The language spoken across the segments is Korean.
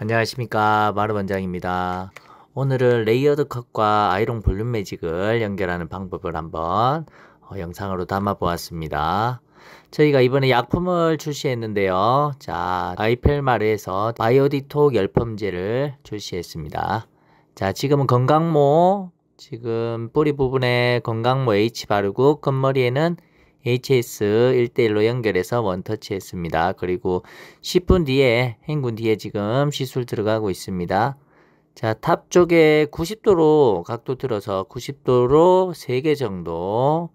안녕하십니까 마루원장입니다 오늘은 레이어드 컷과 아이롱 볼륨 매직을 연결하는 방법을 한번 어, 영상으로 담아 보았습니다 저희가 이번에 약품을 출시했는데요 자 아이펠마르에서 바이오디톡 열펌제를 출시했습니다 자 지금은 건강모 지금 뿌리 부분에 건강모 H 바르고 끝머리에는 HS 1대1로 연결해서 원터치 했습니다. 그리고 10분 뒤에 행군 뒤에 지금 시술 들어가고 있습니다. 자, 탑 쪽에 90도로 각도 들어서 90도로 3개 정도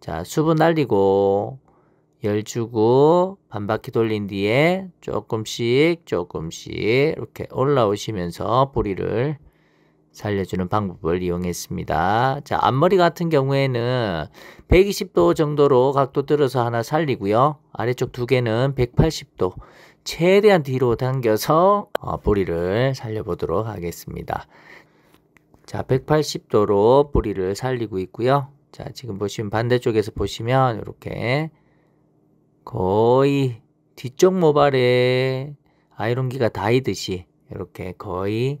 자, 수분 날리고 열 주고 반바퀴 돌린 뒤에 조금씩 조금씩 이렇게 올라오시면서 뿌리를 살려주는 방법을 이용했습니다. 자, 앞머리 같은 경우에는 120도 정도로 각도 들어서 하나 살리고요. 아래쪽 두 개는 180도 최대한 뒤로 당겨서 어, 뿌리를 살려보도록 하겠습니다. 자, 180도로 뿌리를 살리고 있고요. 자, 지금 보시면 반대쪽에서 보시면 이렇게 거의 뒤쪽 모발에 아이롱기가 닿이듯이 이렇게 거의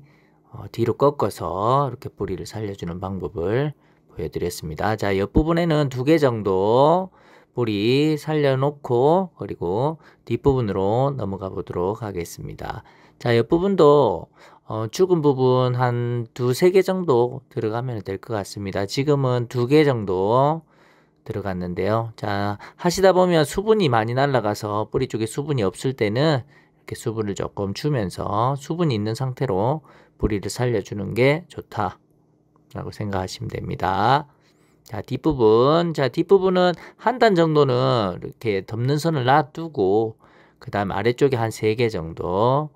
어, 뒤로 꺾어서 이렇게 뿌리를 살려주는 방법을 보여드렸습니다. 자, 옆부분에는 두 개 정도 뿌리 살려놓고 그리고 뒷부분으로 넘어가 보도록 하겠습니다. 자, 옆부분도 어, 죽은 부분 한 두 세 개 정도 들어가면 될 것 같습니다. 지금은 두 개 정도 들어갔는데요. 자, 하시다 보면 수분이 많이 날아가서 뿌리 쪽에 수분이 없을 때는 이렇게 수분을 조금 주면서 수분이 있는 상태로 부리를 살려주는 게 좋다 라고 생각하시면 됩니다. 자, 뒷부분. 자, 뒷부분은 한 단 정도는 이렇게 덮는 선을 놔두고, 그 다음 아래쪽에 한 세 개 정도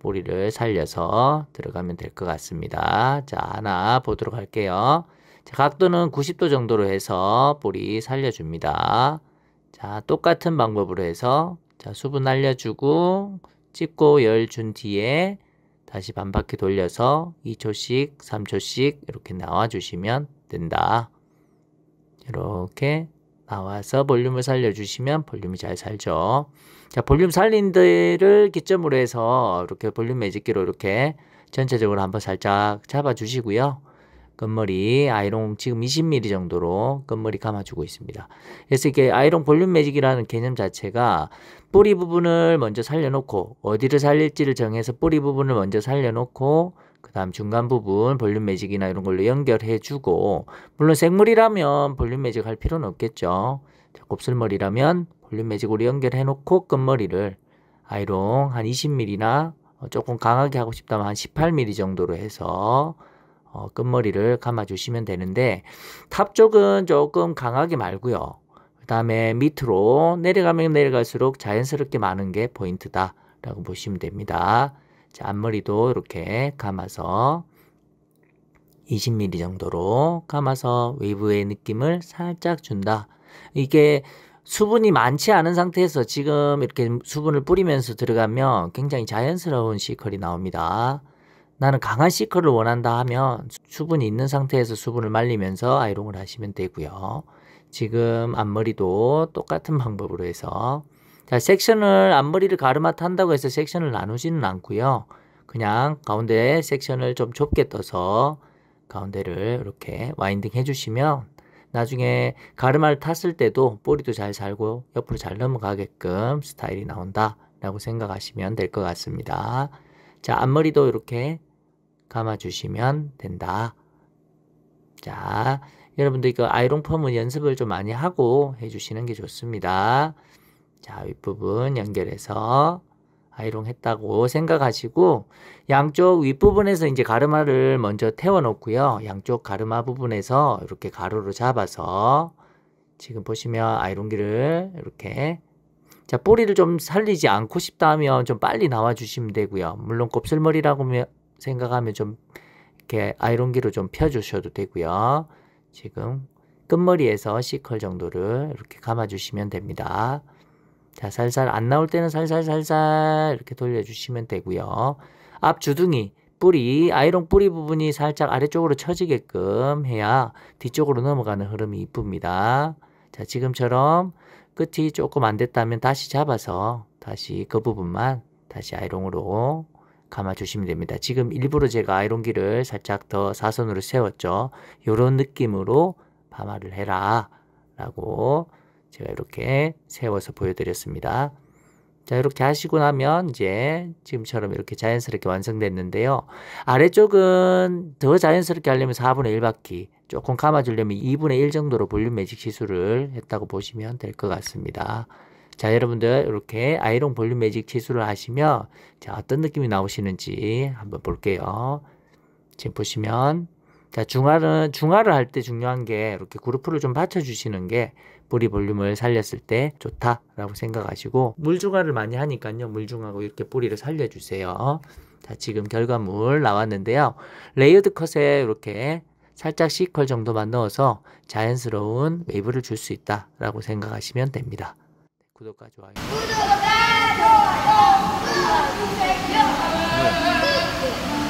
뿌리를 살려서 들어가면 될 것 같습니다. 자, 하나 보도록 할게요. 자, 각도는 90도 정도로 해서 뿌리 살려줍니다. 자, 똑같은 방법으로 해서 자, 수분 날려주고 찍고 열 준 뒤에 다시 반바퀴 돌려서 2초씩, 3초씩 이렇게 나와주시면 된다. 이렇게 나와서 볼륨을 살려주시면 볼륨이 잘 살죠. 자, 볼륨 살린 데를 기점으로 해서 이렇게 볼륨 매직기로 이렇게 전체적으로 한번 살짝 잡아주시고요. 끝머리 아이롱 지금 20mm 정도로 끝머리 감아주고 있습니다. 그래서 이게 아이롱 볼륨 매직이라는 개념 자체가 뿌리 부분을 먼저 살려놓고 어디를 살릴지를 정해서 뿌리 부분을 먼저 살려놓고 그 다음 중간 부분 볼륨 매직이나 이런 걸로 연결해주고 물론 생물이라면 볼륨 매직 할 필요는 없겠죠. 곱슬머리라면 볼륨 매직으로 연결해놓고 끝머리를 아이롱 한 20mm나 조금 강하게 하고 싶다면 한 18mm 정도로 해서 어, 끝머리를 감아주시면 되는데 탑 쪽은 조금 강하게 말고요. 그 다음에 밑으로 내려가면 내려갈수록 자연스럽게 많은 게 포인트다 라고 보시면 됩니다. 자, 앞머리도 이렇게 감아서 20mm 정도로 감아서 웨이브의 느낌을 살짝 준다. 이게 수분이 많지 않은 상태에서 지금 이렇게 수분을 뿌리면서 들어가면 굉장히 자연스러운 시컬이 나옵니다. 나는 강한 시크를 원한다 하면 수분이 있는 상태에서 수분을 말리면서 아이롱을 하시면 되고요. 지금 앞머리도 똑같은 방법으로 해서 자 섹션을 앞머리를 가르마트 한다고 해서 섹션을 나누지는 않고요. 그냥 가운데 섹션을 좀 좁게 떠서 가운데를 이렇게 와인딩 해주시면 나중에 가르마를 탔을 때도 뿌리도 잘 살고 옆으로 잘 넘어가게끔 스타일이 나온다 라고 생각하시면 될 것 같습니다. 자 앞머리도 이렇게 감아주시면 된다. 자, 여러분들 그 아이롱 펌은 연습을 좀 많이 하고 해주시는 게 좋습니다. 자, 윗부분 연결해서 아이롱 했다고 생각하시고 양쪽 윗부분에서 이제 가르마를 먼저 태워 놓고요. 양쪽 가르마 부분에서 이렇게 가로로 잡아서 지금 보시면 아이롱기를 이렇게 자, 뿌리를 좀 살리지 않고 싶다 하면 좀 빨리 나와 주시면 되고요. 물론 곱슬머리라고 생각하면 좀 이렇게 아이롱기로 좀 펴주셔도 되고요. 지금 끝머리에서 C컬 정도를 이렇게 감아주시면 됩니다. 자, 살살 안 나올 때는 살살살살 이렇게 돌려주시면 되고요. 앞 주둥이 뿌리, 아이롱 뿌리 부분이 살짝 아래쪽으로 처지게끔 해야 뒤쪽으로 넘어가는 흐름이 이쁩니다. 자, 지금처럼 끝이 조금 안 됐다면 다시 잡아서 다시 그 부분만 다시 아이롱으로 감아주시면 됩니다. 지금 일부러 제가 아이롱기를 살짝 더 사선으로 세웠죠. 이런 느낌으로 밤마를 해라 라고 제가 이렇게 세워서 보여드렸습니다. 자 이렇게 하시고 나면 이제 지금처럼 이렇게 자연스럽게 완성됐는데요. 아래쪽은 더 자연스럽게 하려면 4분의 1바퀴 조금 감아주려면 2분의 1 정도로 볼륨 매직 시술을 했다고 보시면 될 것 같습니다. 자, 여러분들 이렇게 아이롱 볼륨 매직 치수를 하시면 자, 어떤 느낌이 나오시는지 한번 볼게요. 지금 보시면 자, 중화는 중화를 할 때 중요한 게 이렇게 그루프를 좀 받쳐 주시는 게 뿌리 볼륨을 살렸을 때 좋다라고 생각하시고 물 중화를 많이 하니까요. 물 중화하고 이렇게 뿌리를 살려 주세요. 자, 지금 결과물 나왔는데요. 레이어드 컷에 이렇게 살짝 C컬 정도만 넣어서 자연스러운 웨이브를 줄 수 있다라고 생각하시면 됩니다. 구독과 좋아요. 구독과 좋아요. 구독, 구독, 구독, 구독.